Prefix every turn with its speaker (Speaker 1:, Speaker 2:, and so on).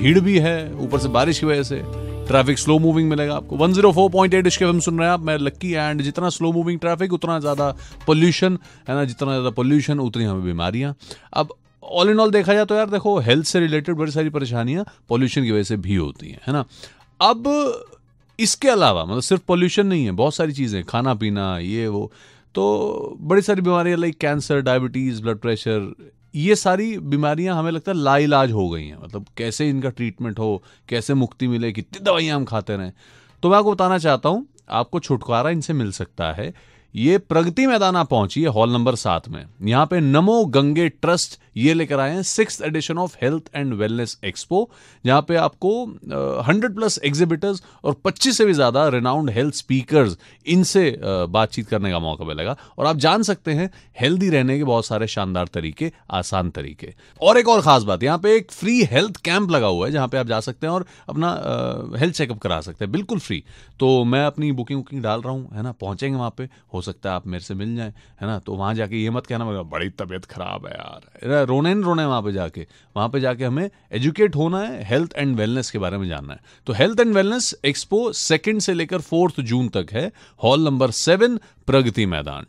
Speaker 1: भीड़ भी है ऊपर से बारिश की वजह से ट्रैफिक स्लो मूविंग मिलेगा आपको 104.8 इसके हम सुन रहे हैं आप मैं लक्की एंड जितना स्लो मूविंग ट्रैफिक उतना ज़्यादा पोल्यूशन है ना जितना ज़्यादा पोल्यूशन उतनी हमें बीमारियाँ अब ऑल इन ऑल देखा जाए तो यार देखो हेल्थ से रिलेटेड बड़ी सारी परेशानियाँ पॉल्यूशन की वजह से भी होती हैं है ना अब इसके अलावा मतलब सिर्फ पॉल्यूशन नहीं है बहुत सारी चीज़ें खाना पीना ये वो तो बड़ी सारी बीमारियाँ like cancer diabetes blood pressure ये सारी बीमारियां हमें लगता है लाइलाज हो गई हैं मतलब कैसे इनका ट्रीटमेंट हो कैसे मुक्ति मिले कितनी दवाइयां हम खाते रहें तो मैं आपको बताना चाहता हूं आपको छुटकारा इनसे मिल सकता है ये प्रगति आप पहुंची है हॉल नंबर सात में यहां पे नमो गंगे ट्रस्ट ये लेकर आए हैं six edition of health and wellness expo यहां पे आपको हंड्रेड प्लस एग्जिबिटर्स और पच्चीस से भी ज़्यादा रेनाउंड हेल्थ स्पीकर्स इनसे बातचीत करने का मौका मिलेगा और आप जान सकते हैं हेल्दी रहने के बहुत सारे शानदार तरीके आसान तरीके और एक और ख़ास बात यहां पे एक फ्री हेल्थ कैंप लगा हुआ है जहां पे आप जा सकते हैं और अपना हेल्थ चेकअप करा सकते हैं बिल्कुल फ्री तो मैं अपनी बुकिंग वुकिंग डाल रहा हूं है ना पहुंचेंगे वहां पे हो सकता है आप मेरे से मिल जाएं है ना तो वहाँ जाके ये मत कहना मैं बड़ी तबीयत खराब है यार रोने न रोने वहाँ पे जाके वहाँ पे जाके हमें एजुकेट होना है हेल्थ एंड वेलनेस के बारे में जानना है तो health and wellness expo second से लेकर फोर्थ जून तक है हॉल नंबर सेवन प्रगति मैदान